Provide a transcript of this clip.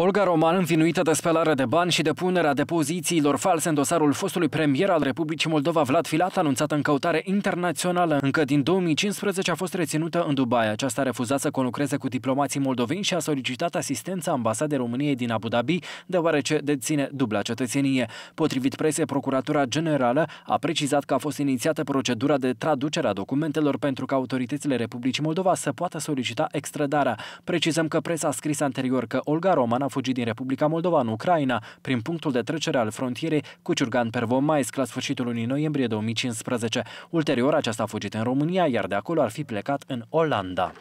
Olga Roman, învinuită de spălare de bani și depunerea depozițiilor false în dosarul fostului premier al Republicii Moldova Vlad Filat, anunțată în căutare internațională, încă din 2015 a fost reținută în Dubai. Aceasta a refuzat să conlucreze cu diplomații moldoveni și a solicitat asistența ambasadei României din Abu Dhabi, deoarece deține dubla cetățenie. Potrivit presei, Procuratura Generală a precizat că a fost inițiată procedura de traducere a documentelor pentru că autoritățile Republicii Moldova să poată solicita extradarea. Precizăm că presa a scris anterior că Olga Roman a a fugit din Republica Moldova în Ucraina, prin punctul de trecere al frontierei cu Ciurgan Pervomaisk la sfârșitul lunii noiembrie 2015. Ulterior, aceasta a fugit în România, iar de acolo ar fi plecat în Olanda.